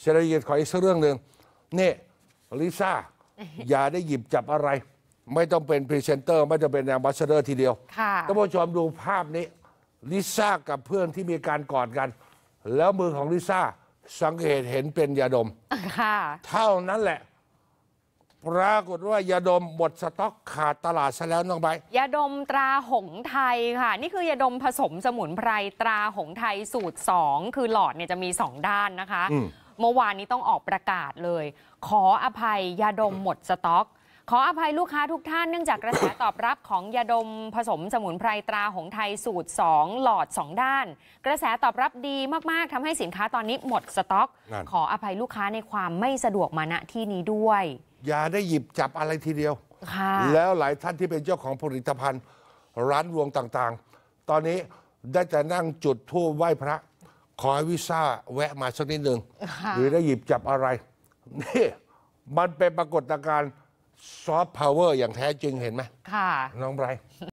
เสรีเกิขออีกสักเรื่องหนึ่งนี่ลิซ่า อย่าได้หยิบจับอะไร ไม่ต้องเป็นพรีเซนเตอร์ไม่ต้องเป็นแอมบาสเดอร์ทีเดียวท่านผู้ชมดูภาพนี้ลิซ่ากับเพื่อนที่มีการกอดกัน แล้วมือของลิซ่าสังเกตเห็นเป็นยาดมเท่านั้นแหละปรากฏว่ายาดมหมดสต็อกขาดตลาดซะแล้วน้องใบยาดมตราหงไทยค่ะ นี่คือยาดมผสมสมุนไพรตราหงไทยสูตร2คือหลอดเนี่ยจะมี2ด้านนะคะเมื่อวานนี้ต้องออกประกาศเลย ขออภัยยาดมหมดสต็อกขออภัยลูกค้าทุกท่านเนื่องจากกระแสตอบรับของยาดมผสมสมุนไพรตราหงไทยสูตร 2 หลอด 2 ด้าน กระแสตอบรับดีมาก ๆทำให้สินค้าตอนนี้หมดสต็อกขออภัยลูกค้าในความไม่สะดวกมาณที่นี้ด้วย อย่าได้หยิบจับอะไรทีเดียวแล้วหลายท่านที่เป็นเจ้าของผลิตภัณฑ์ร้านรวงต่าง ๆ ตอนนี้ได้จะนั่งจุดทูบไหว้พระขอวีซ่าแวะมาสักนิดหนึ่ง หรือได้หยิบจับอะไร นี่ มันเป็นปรากฏการณ์ซอฟต์พาวเวอร์อย่างแท้จริง เห็นไหมค่ะ น้องไบร์